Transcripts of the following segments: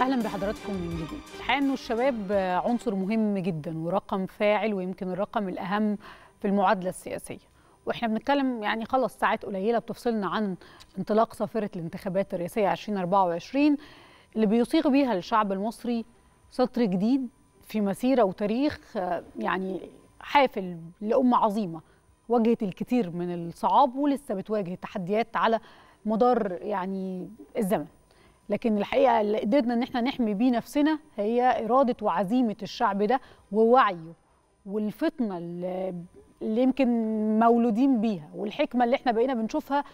اهلا بحضراتكم من جديد الحقيقه انه الشباب عنصر مهم جدا ورقم فاعل ويمكن الرقم الاهم في المعادله السياسيه واحنا بنتكلم يعني خلص ساعات قليله بتفصلنا عن انطلاق صافره الانتخابات الرئاسيه 2024 اللي بيصيغ بيها الشعب المصري سطر جديد في مسيره وتاريخ يعني حافل لامه عظيمه واجهت الكثير من الصعاب ولسه بتواجه تحديات على مدار يعني الزمن لكن الحقيقه اللي قدرنا ان احنا نحمي بيه نفسنا هي اراده وعزيمه الشعب ده ووعيه والفطنه اللي يمكن مولودين بيها والحكمه اللي احنا بقينا بنشوفها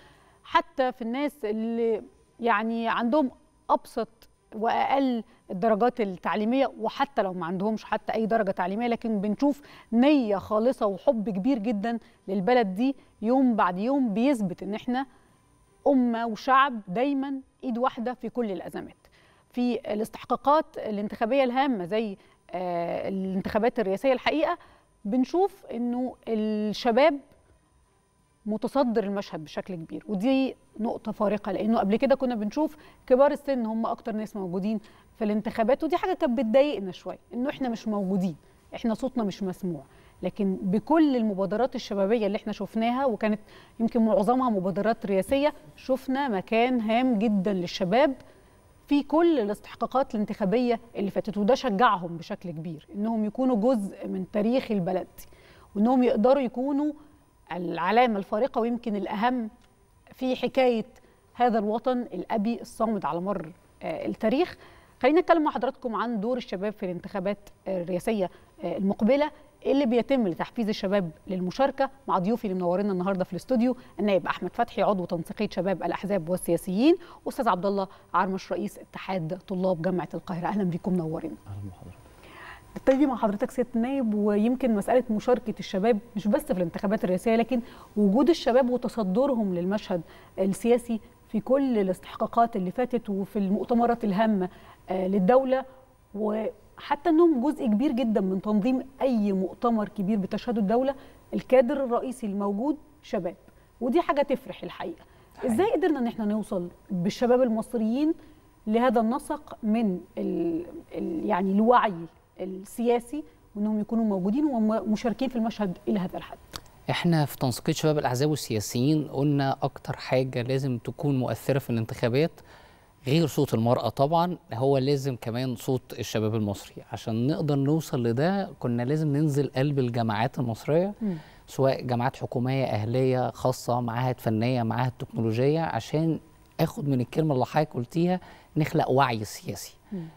حتى في الناس اللي يعني عندهم ابسط واقل الدرجات التعليميه وحتى لو ما عندهمش حتى اي درجه تعليميه لكن بنشوف نيه خالصه وحب كبير جدا للبلد دي يوم بعد يوم بيثبت ان احنا امه وشعب دايما ايد واحده في كل الازمات في الاستحقاقات الانتخابيه الهامه زي آه، الانتخابات الرئاسيه الحقيقه بنشوف انه الشباب متصدر المشهد بشكل كبير ودي نقطه فارقه لانه قبل كده كنا بنشوف كبار السن هم اكتر ناس موجودين في الانتخابات ودي حاجه كانت بتضايقنا شويه انه احنا مش موجودين احنا صوتنا مش مسموع لكن بكل المبادرات الشبابيه اللي احنا شفناها وكانت يمكن معظمها مبادرات رئاسيه شفنا مكان هام جدا للشباب في كل الاستحقاقات الانتخابيه اللي فاتت وده شجعهم بشكل كبير انهم يكونوا جزء من تاريخ البلد وانهم يقدروا يكونوا العلامه الفارقه ويمكن الاهم في حكايه هذا الوطن الابي الصامد على مر آه، التاريخ خلينا نتكلم مع حضراتكم عن دور الشباب في الانتخابات الرئاسيه آه، المقبله اللي بيتم لتحفيز الشباب للمشاركه مع ضيوفي اللي منورينا النهارده في الاستوديو النائب احمد فتحي عضو تنسيقيه شباب الاحزاب والسياسيين استاذ عبد الله عرمش رئيس اتحاد طلاب جامعه القاهره اهلا بيكم منورين اهلا بحضرتك نبتدي مع حضرتك سياده النائب ويمكن مساله مشاركه الشباب مش بس في الانتخابات الرئاسيه لكن وجود الشباب وتصدرهم للمشهد السياسي في كل الاستحقاقات اللي فاتت وفي المؤتمرات الهامه آه، للدوله وحتى انهم جزء كبير جدا من تنظيم اي مؤتمر كبير بتشهده الدوله الكادر الرئيسي الموجود شباب ودي حاجه تفرح الحقيقه حقيقة. ازاي قدرنا ان احنا نوصل بالشباب المصريين لهذا النسق من الـ الـ يعني الوعي السياسي وانهم يكونوا موجودين ومشاركين في المشهد الى هذا الحد احنا في تنسيقيه شباب الاحزاب والسياسيين قلنا اكتر حاجه لازم تكون مؤثره في الانتخابات غير صوت المرأة طبعا هو لازم كمان صوت الشباب المصري عشان نقدر نوصل لده كنا لازم ننزل قلب الجامعات المصرية سواء جامعات حكومية أهلية خاصة معاهد فنية معاهد تكنولوجية عشان اخد من الكلمه اللي حضرتك قلتيها نخلق وعي سياسي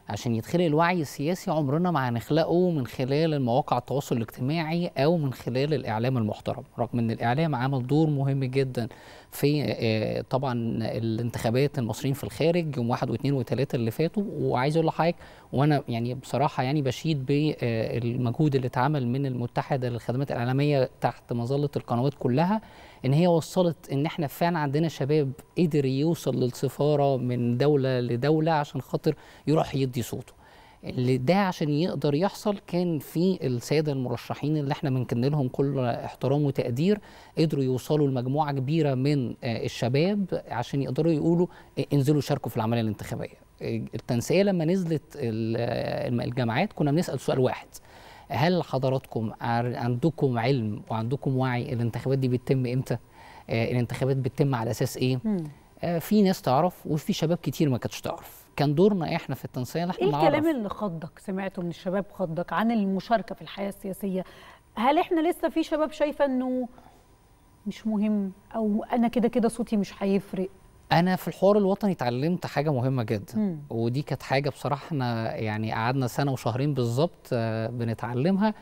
عشان يتخلق الوعي السياسي عمرنا ما هنخلقه من خلال المواقع التواصل الاجتماعي او من خلال الاعلام المحترم رغم ان الاعلام عمل دور مهم جدا في آه، طبعا الانتخابات المصريين في الخارج يوم واحد واثنين وثلاثه اللي فاتوا وعايز اقول لحضرتك وانا يعني بصراحه يعني بشيد بالمجهود آه، اللي اتعمل من المتحده للخدمات الاعلاميه تحت مظله القنوات كلها ان هي وصلت ان احنا فعلا عندنا شباب قدر يوصل للسفاره من دوله لدوله عشان خاطر يروح يدي صوته اللي ده عشان يقدر يحصل كان في الساده المرشحين اللي احنا بنكن لهم كل احترام وتقدير قدروا يوصلوا لمجموعه كبيره من آه، الشباب عشان يقدروا يقولوا آه، انزلوا شاركوا في العمليه الانتخابيه آه، التنسيقيه لما نزلت الجامعات كنا بنسال سؤال واحد هل حضراتكم عندكم علم وعندكم وعي الانتخابات دي بتتم امتى آه، الانتخابات بتتم على اساس ايه آه، في ناس تعرف وفي شباب كتير ما كانتش تعرف كان دورنا احنا في التنسيق ان احنا ايه الكلام اللي خضك سمعته من الشباب خضك عن المشاركه في الحياه السياسيه هل احنا لسه في شباب شايفه انه مش مهم او انا كده كده صوتي مش هيفرق انا في الحوار الوطني اتعلمت حاجه مهمه جدا م. ودي كانت حاجه بصراحه احنا يعني قعدنا سنه وشهرين بالظبط آه، بنتعلمها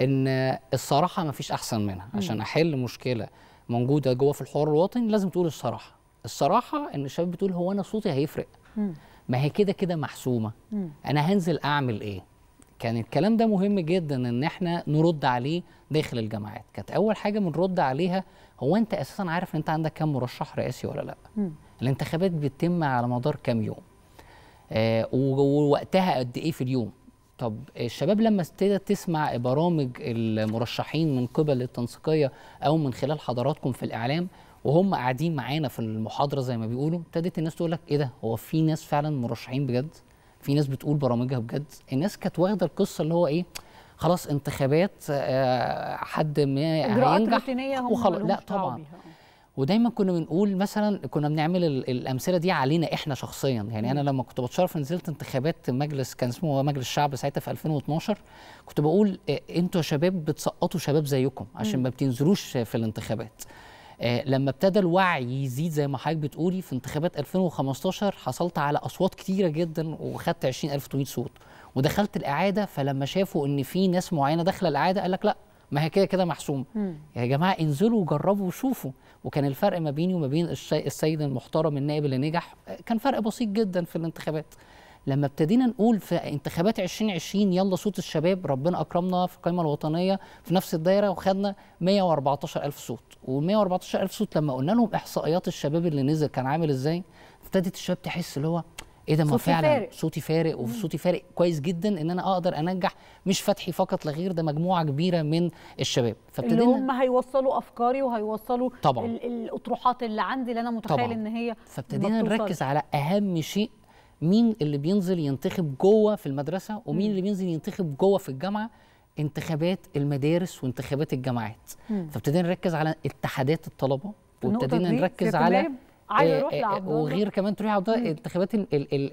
ان الصراحه ما فيش احسن منها م. عشان احل مشكله موجوده جوه في الحوار الوطني لازم تقول الصراحه الصراحه ان الشباب بتقول هو انا صوتي هيفرق م. ما هي كده كده محسومه م. انا هنزل اعمل ايه كان الكلام ده مهم جدا ان احنا نرد عليه داخل الجامعات كانت اول حاجه بنرد عليها هو انت اساسا عارف ان انت عندك كام مرشح رئاسي ولا لا م. الانتخابات بتتم على مدار كام يوم آه ووقتها قد ايه في اليوم طب الشباب لما ابتدت تسمع برامج المرشحين من قبل التنسيقيه او من خلال حضراتكم في الاعلام وهم قاعدين معانا في المحاضره زي ما بيقولوا ابتدت الناس تقول لك ايه ده هو في ناس فعلا مرشحين بجد في ناس بتقول برامجها بجد الناس كانت واخده القصه اللي هو ايه خلاص انتخابات آه، حد ما هينجح وخلاص لا طبعا ودايما كنا بنقول مثلا كنا بنعمل الامثله دي علينا احنا شخصيا يعني انا لما كنت بتشرف نزلت انتخابات مجلس كان اسمه مجلس الشعب ساعتها في 2012 كنت بقول آه، انتوا يا شباب بتسقطوا شباب زيكم عشان ما بتنزلوش في الانتخابات آه، لما ابتدى الوعي يزيد زي ما حضرتك بتقولي في انتخابات 2015 حصلت على اصوات كتيره جدا وخدت 20800 صوت ودخلت الاعاده فلما شافوا ان في ناس معينه داخله الاعاده قال لك لا ما هي كده كده محسومه يا جماعه انزلوا وجربوا وشوفوا وكان الفرق ما بيني وما بين السيد المحترم النائب اللي نجح كان فرق بسيط جدا في الانتخابات لما ابتدينا نقول في انتخابات 2020 يلا صوت الشباب ربنا اكرمنا في القائمه الوطنيه في نفس الدايره وخدنا 114000 صوت وال114000 صوت لما قلنا لهم احصائيات الشباب اللي نزل كان عامل ازاي ابتدت الشباب تحس اللي هو ايه ده ما فعلا فارق. صوتي فارق وصوتي فارق كويس جدا ان انا اقدر انجح مش فتحي فقط لا غير ده مجموعه كبيره من الشباب فابتدينا اللي هم هيوصلوا افكاري وهيوصلوا طبعا الاطروحات اللي عندي اللي انا متخيل طبعا. ان هي فابتدينا نركز على اهم شيء مين اللي بينزل ينتخب جوه في المدرسه ومين م. اللي بينزل ينتخب جوه في الجامعه انتخابات المدارس وانتخابات الجامعات فابتدينا نركز على اتحادات الطلبه وابتدينا نركز على آه، عايز اروح آه، آه، لعبد الله وغير كمان تروح عبد الله انتخابات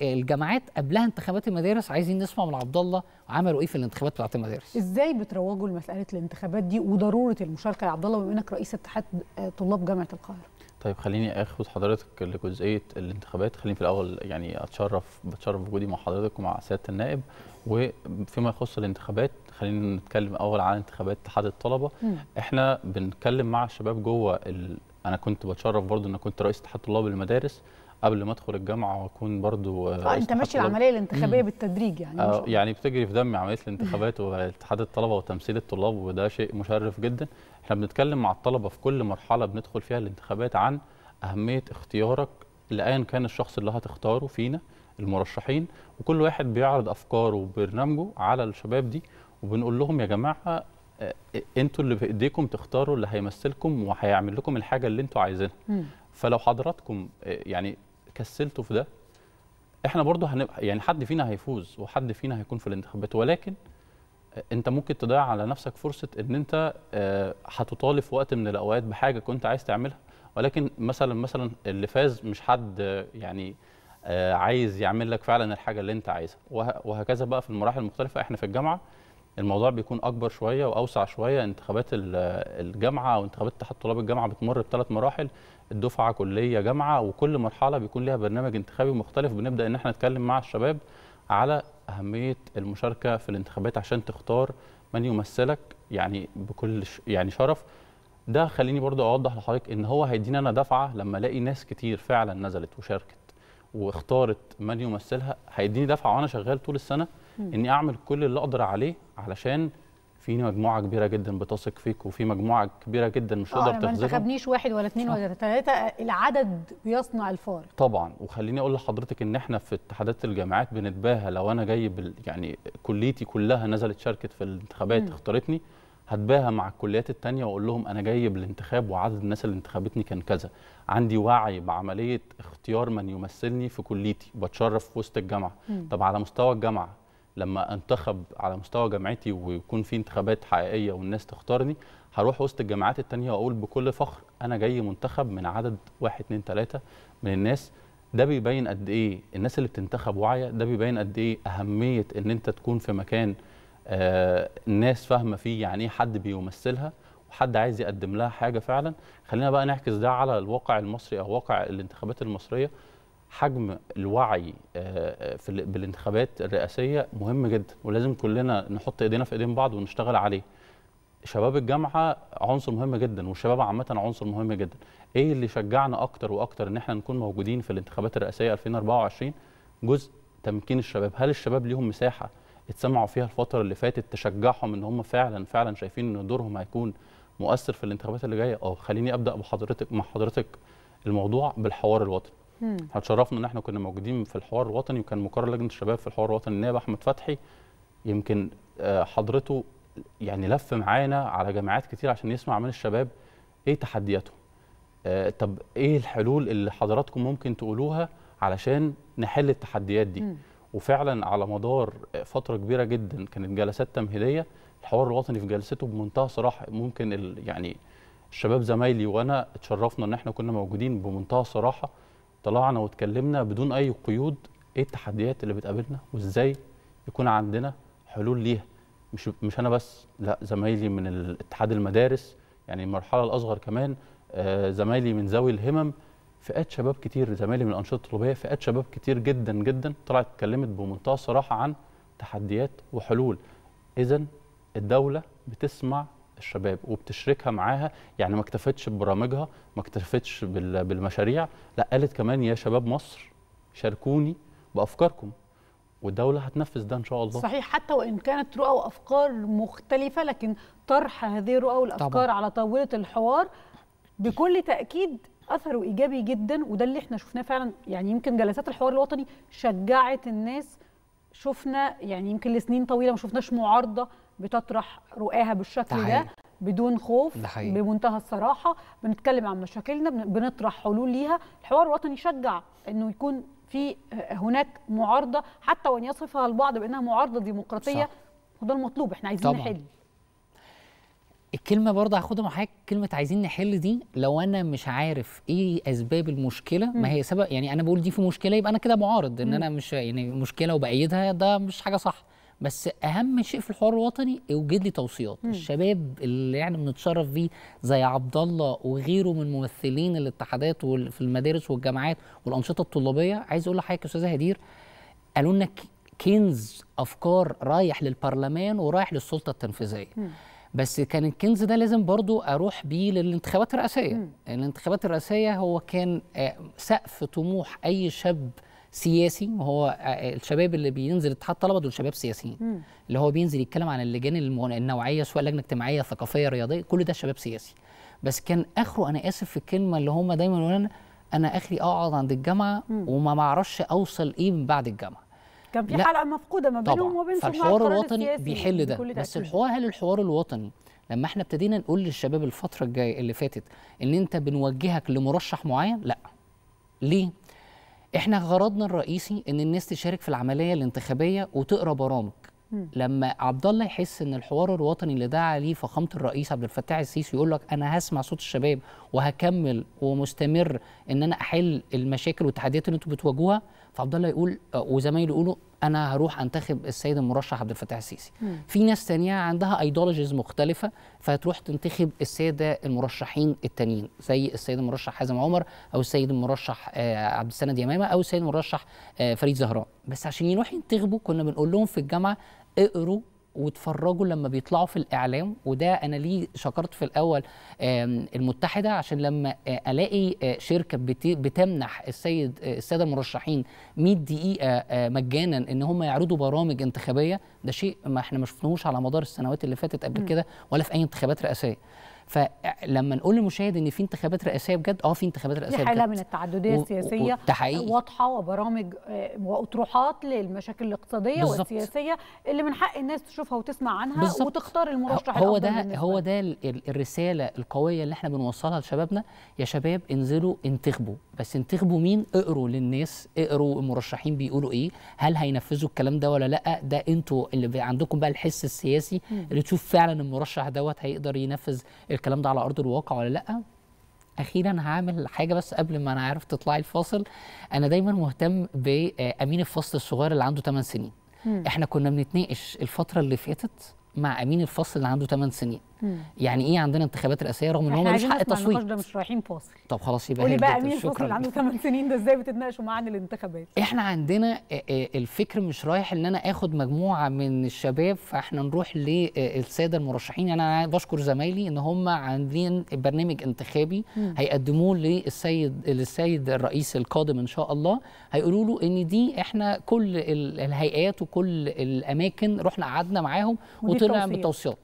الجامعات قبلها انتخابات المدارس عايزين نسمع من عبد الله عملوا ايه في الانتخابات بتاعت المدارس ازاي بتروجوا لمساله الانتخابات دي وضروره المشاركه يا عبد الله بما انك رئيس اتحاد طلاب جامعه القاهره طيب خليني اخد حضرتك لجزئيه الانتخابات خليني في الاول يعني اتشرف بتشرف بوجودي مع حضرتك ومع سياده النائب وفيما يخص الانتخابات خلينا نتكلم اول عن انتخابات اتحاد الطلبه م. احنا بنتكلم مع الشباب جوه انا كنت بتشرف برضو ان كنت رئيس اتحاد طلاب المدارس قبل ما ادخل الجامعه واكون برضو اه انت ماشي العمليه الانتخابيه بالتدريج يعني آه يعني بتجري في دمي عمليه الانتخابات واتحاد الطلبه وتمثيل الطلاب وده شيء مشرف جدا احنا بنتكلم مع الطلبه في كل مرحله بندخل فيها الانتخابات عن اهميه اختيارك لايا كان الشخص اللي هتختاره فينا المرشحين وكل واحد بيعرض افكاره وبرنامجه على الشباب دي وبنقول لهم يا جماعه آه، انتوا اللي بايديكم تختاروا اللي هيمثلكم وهيعمل لكم الحاجه اللي انتوا عايزينها فلو حضراتكم آه، يعني كسلتوا في ده احنا برضو هنبقى يعني حد فينا هيفوز وحد فينا هيكون في الانتخابات ولكن آه، انت ممكن تضيع على نفسك فرصه ان انت هتطالب في وقت من الاوقات بحاجه كنت عايز تعملها ولكن مثلا مثلا اللي فاز مش حد يعني عايز يعمل لك فعلا الحاجه اللي انت عايزها وهكذا بقى في المراحل المختلفه احنا في الجامعه الموضوع بيكون اكبر شويه واوسع شويه انتخابات الجامعه وانتخابات اتحاد طلاب الجامعه بتمر بثلاث مراحل الدفعه كليه جامعه وكل مرحله بيكون لها برنامج انتخابي مختلف بنبدا ان احنا نتكلم مع الشباب على اهميه المشاركه في الانتخابات عشان تختار من يمثلك يعني بكل يعني شرف ده خليني برضو اوضح لحضرتك ان هو هيدينا انا دفعه لما الاقي ناس كتير فعلا نزلت وشاركت واختارت من يمثلها هيديني دفعه وانا شغال طول السنه اني اعمل كل اللي اقدر عليه علشان في مجموعه كبيره جدا بتثق فيك وفي مجموعه كبيره جدا مش آه، هتقدر اه ما انتخبنيش واحد ولا اثنين ولا ثلاثه العدد بيصنع الفارق طبعا وخليني اقول لحضرتك ان احنا في اتحادات الجامعات بنتباهى لو انا جاي بال يعني كليتي كلها نزلت شاركت في الانتخابات اختارتني هتباهى مع الكليات التانية واقول لهم انا جاي بالانتخاب وعدد الناس اللي انتخبتني كان كذا عندي وعي بعمليه اختيار من يمثلني في كليتي بتشرف في وسط الجامعه طب على مستوى الجامعه لما انتخب على مستوى جامعتي ويكون في انتخابات حقيقيه والناس تختارني هروح وسط الجامعات التانية واقول بكل فخر انا جاي منتخب من عدد واحد اتنين تلاته من الناس ده بيبين قد ايه الناس اللي بتنتخب واعيه ده بيبين قد ايه اهميه ان انت تكون في مكان آه الناس فاهمه فيه يعني ايه حد بيمثلها وحد عايز يقدم لها حاجه فعلا خلينا بقى نعكس ده على الواقع المصري او واقع الانتخابات المصريه حجم الوعي آه، آه، بالانتخابات الرئاسيه مهم جدا ولازم كلنا نحط ايدينا في ايدين بعض ونشتغل عليه شباب الجامعه عنصر مهم جدا والشباب عامه عنصر مهم جدا ايه اللي شجعنا اكتر واكتر ان احنا نكون موجودين في الانتخابات الرئاسيه 2024 جزء تمكين الشباب هل الشباب ليهم مساحه اتسمعوا فيها الفتره اللي فاتت تشجعهم ان هم فعلا فعلا شايفين ان دورهم هيكون مؤثر في الانتخابات اللي جايه اه خليني ابدا بحضرتك مع حضرتك الموضوع بالحوار الوطني هتشرفنا ان احنا كنا موجودين في الحوار الوطني وكان مقرر لجنه الشباب في الحوار الوطني النائب احمد فتحي يمكن آه، حضرته يعني لف معانا على جامعات كتير عشان يسمع من الشباب ايه تحدياتهم آه، طب ايه الحلول اللي حضراتكم ممكن تقولوها علشان نحل التحديات دي وفعلا على مدار فتره كبيره جدا كانت جلسات تمهيديه الحوار الوطني في جلسته بمنتهى صراحه ممكن يعني الشباب زمايلي وانا اتشرفنا ان احنا كنا موجودين بمنتهى صراحه طلعنا واتكلمنا بدون اي قيود ايه التحديات اللي بتقابلنا وازاي يكون عندنا حلول ليها مش مش انا بس لا زمايلي من الاتحاد المدارس يعني المرحله الاصغر كمان آه زمايلي من ذوي الهمم فئات شباب كتير زمايلي من الانشطه الطلابيه فئات شباب كتير جدا جدا طلعت اتكلمت بمنتهى الصراحه عن تحديات وحلول اذا الدوله بتسمع الشباب وبتشركها معاها يعني ما اكتفتش ببرامجها ما اكتفتش بالمشاريع لا قالت كمان يا شباب مصر شاركوني بافكاركم والدولة هتنفذ ده إن شاء الله صحيح حتى وإن كانت رؤى وأفكار مختلفة لكن طرح هذه الرؤى والأفكار طبعا. على طاولة الحوار بكل تأكيد أثره إيجابي جدا وده اللي احنا شفناه فعلا يعني يمكن جلسات الحوار الوطني شجعت الناس شفنا يعني يمكن لسنين طويلة ما شفناش معارضة بتطرح رؤاها بالشكل ده, بدون خوف ده حقيقي. بمنتهى الصراحه بنتكلم عن مشاكلنا بنطرح حلول ليها الحوار الوطني يشجع انه يكون في هناك معارضه حتى وان يصفها البعض بانها معارضه ديمقراطيه صح. وده المطلوب احنا عايزين طبعًا. نحل الكلمه برضه هاخدها معاك كلمه عايزين نحل دي لو انا مش عارف ايه اسباب المشكله ما هي سبب يعني انا بقول دي في مشكله يبقى انا كده معارض ان انا مش يعني مشكله وبايدها ده مش حاجه صح بس اهم شيء في الحوار الوطني اوجد لي توصيات مم. الشباب اللي يعني بنتشرف بيه زي عبد الله وغيره من ممثلين الاتحادات في المدارس والجامعات والانشطه الطلابيه عايز اقول لحضرتك يا استاذه هدير قالوا لنا كنز افكار رايح للبرلمان ورايح للسلطه التنفيذيه مم. بس كان الكنز ده لازم برضو اروح بيه للانتخابات الرئاسيه مم. الانتخابات الرئاسيه هو كان آه، سقف طموح اي شاب سياسي وهو الشباب اللي بينزل اتحاد طلبه دول شباب سياسيين اللي هو بينزل يتكلم عن اللجان النوعيه سواء لجنه اجتماعيه ثقافيه رياضيه كل ده شباب سياسي بس كان اخره انا اسف في الكلمه اللي هم دايما يقولوا انا اخري اقعد عند الجامعه وما معرفش اوصل ايه من بعد الجامعه كان في حلقه مفقوده ما بينهم وبين الحوار الوطني بيحل ده بس الحوار هل الحوار الوطني لما احنا ابتدينا نقول للشباب الفتره الجايه اللي فاتت ان انت بنوجهك لمرشح معين لا ليه احنا غرضنا الرئيسي ان الناس تشارك في العمليه الانتخابيه وتقرا برامج لما عبد الله يحس ان الحوار الوطني اللي دعا ليه فخامه الرئيس عبد الفتاح السيسي يقول لك انا هسمع صوت الشباب وهكمل ومستمر ان انا احل المشاكل والتحديات اللي انتم بتواجهوها فعبد الله يقول آه، وزمايله يقولوا انا هروح انتخب السيد المرشح عبد الفتاح السيسي مم. في ناس تانية عندها ايديولوجيز مختلفه فهتروح تنتخب الساده المرشحين التانيين زي السيد المرشح حازم عمر او السيد المرشح آه، عبد السند يمامه او السيد المرشح آه، فريد زهران بس عشان يروح ينتخبوا كنا بنقول لهم في الجامعه اقروا وتفرجوا لما بيطلعوا في الاعلام وده انا ليه شكرت في الاول المتحده عشان لما آه، الاقي آه، شركه بتمنح السيد آه، الساده المرشحين 100 دقيقه مجانا ان هم يعرضوا برامج انتخابيه ده شيء ما احنا ما شفناهوش على مدار السنوات اللي فاتت قبل كده ولا في اي انتخابات رئاسيه فلما نقول للمشاهد ان في انتخابات رئاسيه بجد اه في انتخابات رئاسيه دي حاله من التعدديه السياسيه واضحه وبرامج آه، واطروحات للمشاكل الاقتصاديه بالزبط. والسياسيه اللي من حق الناس تشوفها وتسمع عنها بالزبط. وتختار المرشح هو ده هو ده الرساله القويه اللي احنا بنوصلها لشبابنا يا شباب انزلوا انتخبوا بس انتخبوا مين اقروا للناس اقروا المرشحين بيقولوا ايه هل هينفذوا الكلام ده ولا لا ده انتوا اللي عندكم بقى الحس السياسي اللي تشوف فعلا المرشح دوت هيقدر ينفذ الكلام ده على ارض الواقع ولا لا اخيرا هعمل حاجه بس قبل ما انا عارف تطلعي الفاصل انا دايما مهتم بامين آه، الفصل الصغير اللي عنده 8 سنين احنا كنا بنتناقش الفتره اللي فاتت مع امين الفصل اللي عنده 8 سنين يعني ايه عندنا انتخابات رئاسيه رغم ان هو مش حق تصويت ده مش رايحين فاصل طب خلاص يبقى قولي بقى مين فاصل اللي عنده 8 سنين ده ازاي بتتناقشوا معاه عن الانتخابات احنا عندنا الفكر مش رايح ان انا اخد مجموعه من الشباب فاحنا نروح للساده المرشحين يعني انا بشكر زمايلي ان هم عاملين برنامج انتخابي هيقدموه للسيد للسيد الرئيس القادم ان شاء الله هيقولوا له ان دي احنا كل الهيئات وكل الاماكن رحنا قعدنا معاهم وطلع بتوصيات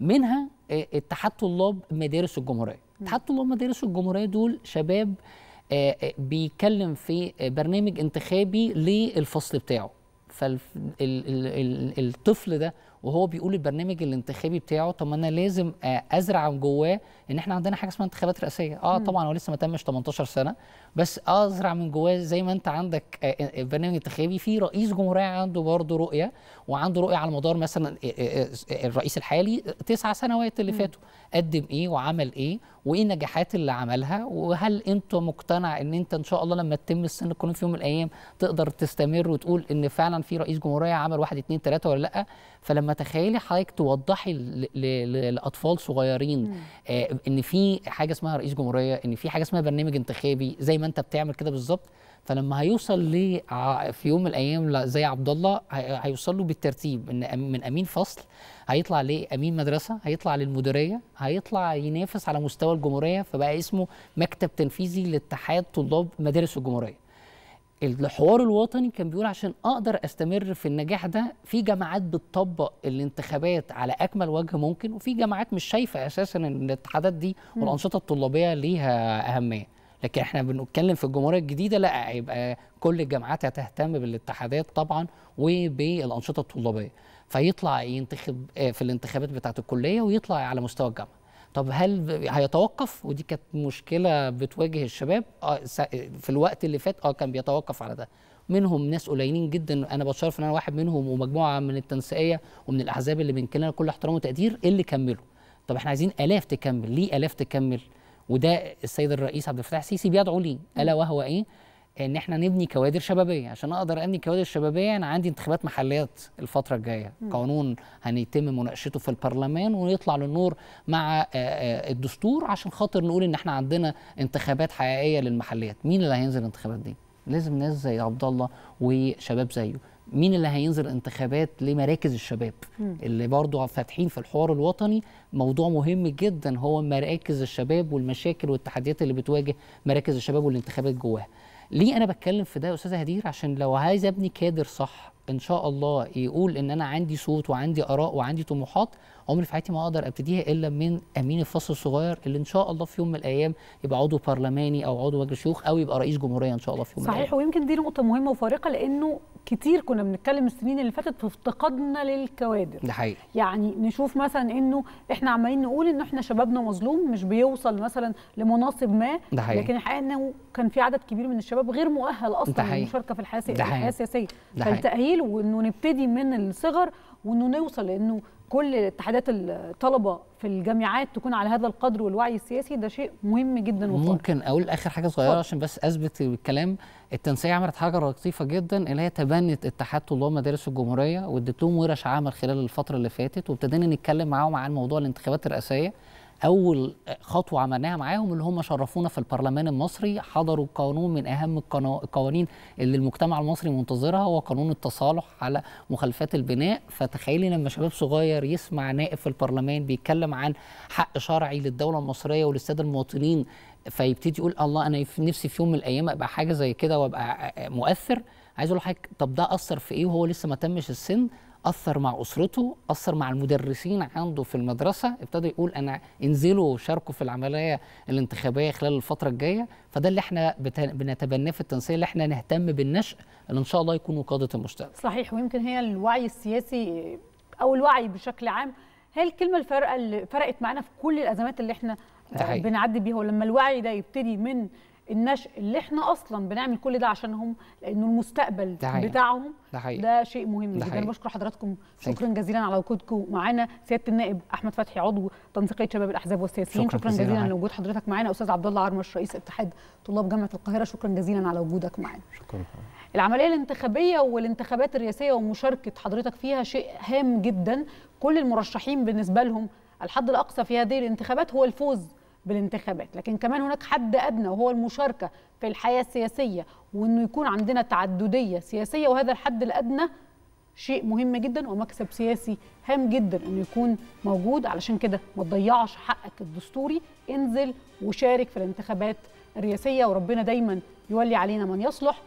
منها آه، اتحاد طلاب مدارس الجمهوريه اتحاد طلاب مدارس الجمهوريه دول شباب آه، آه، بيتكلم في برنامج انتخابي للفصل بتاعه فالطفل ده وهو بيقول البرنامج الانتخابي بتاعه طب ما انا لازم آه، ازرع جواه ان احنا عندنا حاجه اسمها انتخابات رئاسيه اه طبعا هو لسه ما تمش 18 سنه بس ازرع من جواه زي ما انت عندك آه، آه، برنامج انتخابي في رئيس جمهوريه عنده برضه رؤيه وعنده رؤيه على مدار مثلا الرئيس الحالي تسع سنوات اللي فاتوا قدم ايه وعمل ايه وايه النجاحات اللي عملها وهل انت مقتنع ان انت ان شاء الله لما تتم السن تكون في يوم من الايام تقدر تستمر وتقول ان فعلا في رئيس جمهوريه عمل واحد اثنين ثلاثه ولا لا فلما تخيلي حضرتك توضحي لاطفال صغيرين آه ان في حاجه اسمها رئيس جمهوريه ان في حاجه اسمها برنامج انتخابي زي ما انت بتعمل كده بالظبط فلما هيوصل لي في يوم من الايام زي عبد الله هيوصل له بالترتيب ان من امين فصل هيطلع لامين مدرسه هيطلع للمديريه هيطلع ينافس على مستوى الجمهوريه فبقى اسمه مكتب تنفيذي لاتحاد طلاب مدارس الجمهوريه الحوار الوطني كان بيقول عشان اقدر استمر في النجاح ده في جامعات بتطبق الانتخابات على اكمل وجه ممكن وفي جامعات مش شايفه اساسا ان الاتحادات دي والانشطه الطلابيه ليها اهميه لكن احنا بنتكلم في الجمهوريه الجديده لا هيبقى كل الجامعات هتهتم بالاتحادات طبعا وبالانشطه الطلابيه فيطلع ينتخب آه، في الانتخابات بتاعه الكليه ويطلع على مستوى الجامعه طب هل هيتوقف ودي كانت مشكله بتواجه الشباب آه، في الوقت اللي فات اه كان بيتوقف على ده منهم ناس قليلين جدا انا بتشرف ان انا واحد منهم ومجموعه من التنسيقيه ومن الاحزاب اللي بنكلنا كل احترام وتقدير اللي كملوا طب احنا عايزين الاف تكمل ليه الاف تكمل وده السيد الرئيس عبد الفتاح السيسي بيدعو ليه الا وهو ايه ان احنا نبني كوادر شبابيه عشان اقدر ابني كوادر شبابيه انا عندي انتخابات محليات الفتره الجايه م. قانون هيتم مناقشته في البرلمان ويطلع للنور مع آه، آه، الدستور عشان خاطر نقول ان احنا عندنا انتخابات حقيقيه للمحليات مين اللي هينزل الانتخابات دي لازم ناس زي عبد الله وشباب زيه مين اللي هينزل انتخابات لمراكز الشباب م. اللي برضه فاتحين في الحوار الوطني موضوع مهم جدا هو مراكز الشباب والمشاكل والتحديات اللي بتواجه مراكز الشباب والانتخابات جواها ليه انا بتكلم في ده يا استاذه هدير عشان لو عايز ابني كادر صح ان شاء الله يقول ان انا عندي صوت وعندي اراء وعندي طموحات عمري في حياتي ما اقدر ابتديها الا من امين الفصل الصغير اللي ان شاء الله في يوم من الايام يبقى عضو برلماني او عضو مجلس شيوخ او يبقى رئيس جمهوريه ان شاء الله في يوم صحيح من الايام صحيح ويمكن دي نقطه مهمه وفارقه لانه كتير كنا بنتكلم السنين اللي فاتت في افتقادنا للكوادر ده حقيقي يعني نشوف مثلا انه احنا عمالين نقول ان احنا شبابنا مظلوم مش بيوصل مثلا لمناصب ما ده حقيقي لكن الحقيقه انه كان في عدد كبير من الشباب غير مؤهل اصلا للمشاركه في الحياه السياسيه جميل وانه نبتدي من الصغر وانه نوصل لانه كل اتحادات الطلبه في الجامعات تكون على هذا القدر والوعي السياسي ده شيء مهم جدا وفارق. ممكن اقول اخر حاجه صغيره عشان بس اثبت الكلام التنسيق عملت حاجه لطيفه جدا اللي هي تبنت اتحاد طلاب مدارس الجمهوريه وادت لهم ورش عمل خلال الفتره اللي فاتت وابتدينا نتكلم معاهم عن موضوع الانتخابات الرئاسيه اول خطوه عملناها معاهم اللي هم شرفونا في البرلمان المصري حضروا قانون من اهم القوانين اللي المجتمع المصري منتظرها هو قانون التصالح على مخالفات البناء فتخيلي لما شباب صغير يسمع نائب في البرلمان بيتكلم عن حق شرعي للدوله المصريه وللساده المواطنين فيبتدي يقول الله انا نفسي في يوم من الايام ابقى حاجه زي كده وابقى مؤثر عايز اقول لحضرتك طب ده اثر في ايه وهو لسه ما تمش السن اثر مع اسرته اثر مع المدرسين عنده في المدرسه ابتدى يقول انا انزلوا شاركوا في العمليه الانتخابيه خلال الفتره الجايه فده اللي احنا بنتبناه في التنسيق اللي احنا نهتم بالنشء اللي ان شاء الله يكونوا قاده المستقبل صحيح ويمكن هي الوعي السياسي او الوعي بشكل عام هي الكلمه الفارقه اللي فرقت معانا في كل الازمات اللي احنا بنعدي بيها ولما الوعي ده يبتدي من النشء اللي احنا اصلا بنعمل كل ده عشانهم لانه المستقبل ده بتاعهم ده, ده شيء مهم جدا انا بشكر حضراتكم شكرا جزيلا على وجودكم معانا سياده النائب احمد فتحي عضو تنسيقيه شباب الاحزاب والسياسيين شكرا, شكرا جزيلا على وجود حضرتك معانا استاذ عبد الله عرمش رئيس اتحاد طلاب جامعه القاهره شكرا جزيلا على وجودك معانا شكرا العمليه الانتخابيه والانتخابات الرئاسيه ومشاركه حضرتك فيها شيء هام جدا كل المرشحين بالنسبه لهم الحد الاقصى في هذه الانتخابات هو الفوز بالانتخابات لكن كمان هناك حد أدنى وهو المشاركة في الحياة السياسية وأنه يكون عندنا تعددية سياسية وهذا الحد الأدنى شيء مهم جدا ومكسب سياسي هام جدا انه يكون موجود علشان كده ما تضيعش حقك الدستوري انزل وشارك في الانتخابات الرئاسيه وربنا دايما يولي علينا من يصلح